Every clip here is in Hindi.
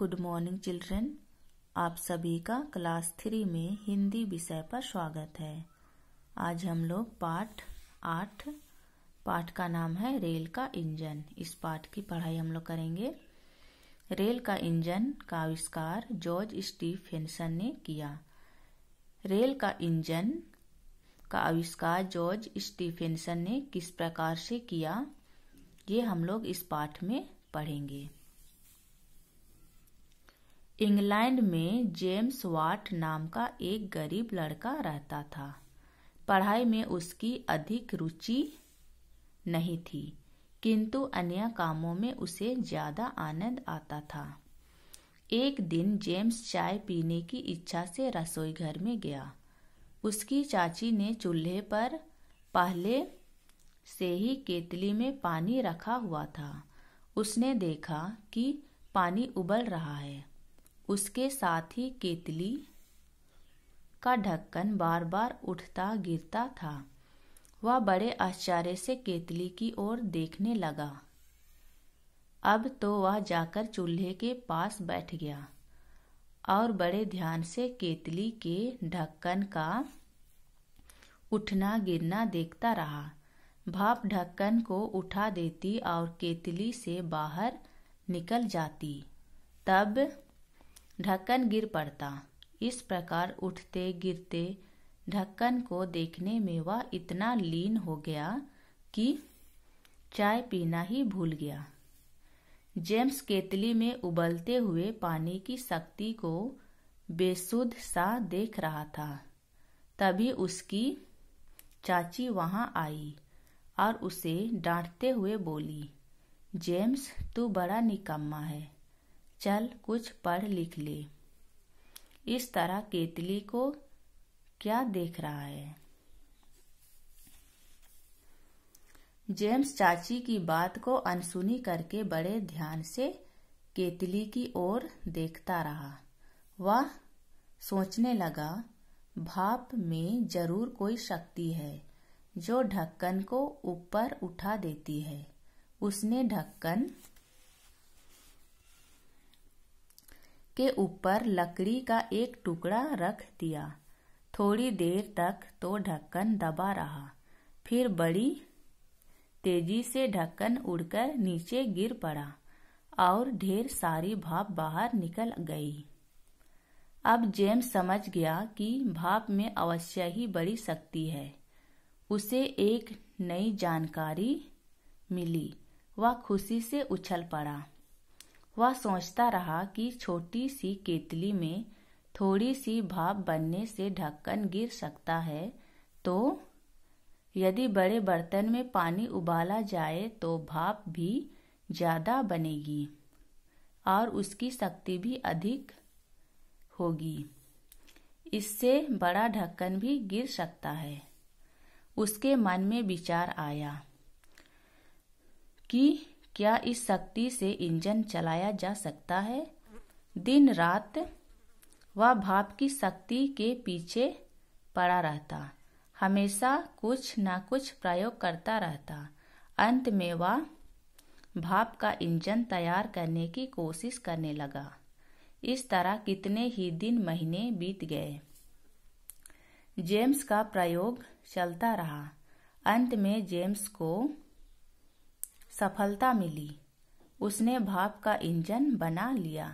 गुड मॉर्निंग चिल्ड्रेन आप सभी का क्लास थ्री में हिंदी विषय पर स्वागत है आज हम लोग पाठ आठ पाठ का नाम है रेल का इंजन इस पाठ की पढ़ाई हम लोग करेंगे रेल का इंजन का आविष्कार जॉर्ज स्टीफेंसन ने किया रेल का इंजन का आविष्कार जॉर्ज स्टीफेंसन ने किस प्रकार से किया ये हम लोग इस पाठ में पढ़ेंगे इंग्लैंड में जेम्स वाट नाम का एक गरीब लड़का रहता था पढ़ाई में उसकी अधिक रुचि नहीं थी किंतु अन्य कामों में उसे ज्यादा आनंद आता था एक दिन जेम्स चाय पीने की इच्छा से रसोई घर में गया उसकी चाची ने चूल्हे पर पहले से ही केतली में पानी रखा हुआ था उसने देखा कि पानी उबल रहा है उसके साथ ही केतली का ढक्कन बार बार उठता गिरता था वह बड़े आश्चर्य से केतली की ओर देखने लगा अब तो वह जाकर चूल्हे के पास बैठ गया और बड़े ध्यान से केतली के ढक्कन का उठना गिरना देखता रहा भाप ढक्कन को उठा देती और केतली से बाहर निकल जाती तब ढक्कन गिर पड़ता इस प्रकार उठते गिरते ढक्कन को देखने में वह इतना लीन हो गया कि चाय पीना ही भूल गया जेम्स केतली में उबलते हुए पानी की शक्ति को बेसुध सा देख रहा था तभी उसकी चाची वहां आई और उसे डांटते हुए बोली जेम्स तू बड़ा निकम्मा है चल कुछ पढ़ लिख ले इस तरह केतली को क्या देख रहा है जेम्स चाची की बात को अनसुनी करके बड़े ध्यान से केतली की ओर देखता रहा वह सोचने लगा भाप में जरूर कोई शक्ति है जो ढक्कन को ऊपर उठा देती है उसने ढक्कन के ऊपर लकड़ी का एक टुकड़ा रख दिया थोड़ी देर तक तो ढक्कन दबा रहा फिर बड़ी तेजी से ढक्कन उड़कर नीचे गिर पड़ा और ढेर सारी भाप बाहर निकल गई अब जेम्स समझ गया कि भाप में अवश्य ही बड़ी शक्ति है उसे एक नई जानकारी मिली वह खुशी से उछल पड़ा वह सोचता रहा कि छोटी सी केतली में थोड़ी सी भाप बनने से ढक्कन गिर सकता है तो यदि बड़े बर्तन में पानी उबाला जाए तो भाप भी ज़्यादा बनेगी और उसकी शक्ति भी अधिक होगी इससे बड़ा ढक्कन भी गिर सकता है उसके मन में विचार आया कि क्या इस शक्ति से इंजन चलाया जा सकता है दिन रात वह भाप की शक्ति के पीछे पड़ा रहता हमेशा कुछ ना कुछ प्रयोग करता रहता अंत में वह भाप का इंजन तैयार करने की कोशिश करने लगा इस तरह कितने ही दिन महीने बीत गए जेम्स का प्रयोग चलता रहा अंत में जेम्स को सफलता मिली उसने भाप का इंजन बना लिया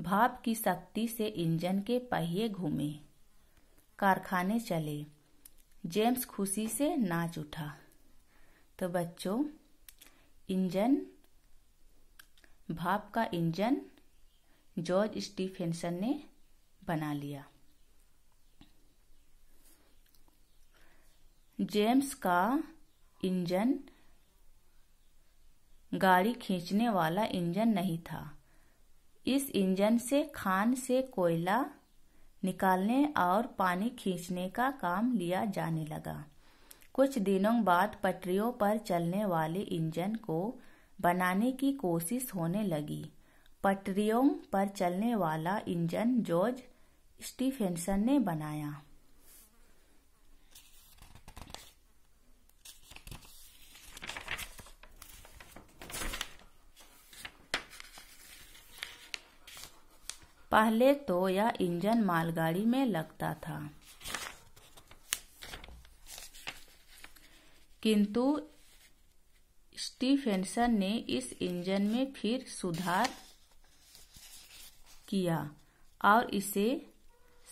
भाप की शक्ति से इंजन के पहिए घूमे कारखाने चले जेम्स खुशी से नाच उठा तो बच्चों इंजन भाप का इंजन जॉर्ज स्टीफेंसन ने बना लिया जेम्स का इंजन गाड़ी खींचने वाला इंजन नहीं था इस इंजन से खान से कोयला निकालने और पानी खींचने का काम लिया जाने लगा कुछ दिनों बाद पटरियों पर चलने वाले इंजन को बनाने की कोशिश होने लगी पटरियों पर चलने वाला इंजन जॉर्ज स्टीफेंसन ने बनाया पहले तो यह इंजन मालगाड़ी में लगता था किंतु स्टीफेंसन ने इस इंजन में फिर सुधार किया और इसे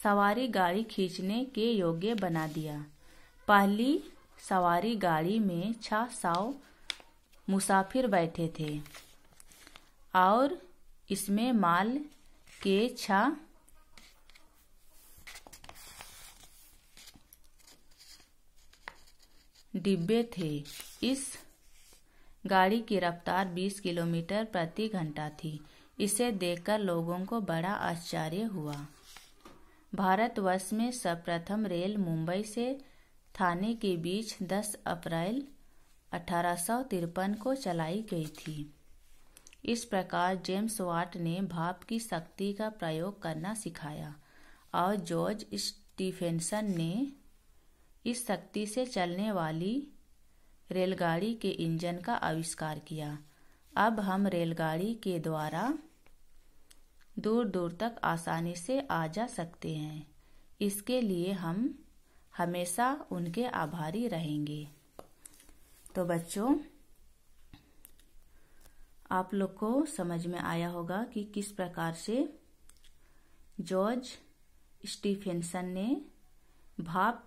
सवारी गाड़ी खींचने के योग्य बना दिया पहली सवारी गाड़ी में छह सौ मुसाफिर बैठे थे और इसमें माल के छा डिब्बे थे इस गाड़ी की रफ्तार 20 किलोमीटर प्रति घंटा थी इसे देखकर लोगों को बड़ा आश्चर्य हुआ भारतवर्ष में सर्वप्रथम रेल मुंबई से थाने के बीच 10 अप्रैल अठारह को चलाई गई थी इस प्रकार जेम्स वाट ने भाप की शक्ति का प्रयोग करना सिखाया और जॉर्ज स्टीफेंसन ने इस शक्ति से चलने वाली रेलगाड़ी के इंजन का आविष्कार किया अब हम रेलगाड़ी के द्वारा दूर दूर तक आसानी से आ जा सकते हैं इसके लिए हम हमेशा उनके आभारी रहेंगे तो बच्चों आप लोग को समझ में आया होगा कि किस प्रकार से जॉर्ज स्टीफेंसन ने भाप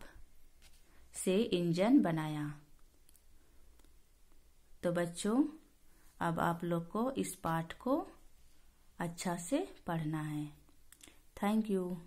से इंजन बनाया तो बच्चों अब आप लोग को इस पाठ को अच्छा से पढ़ना है थैंक यू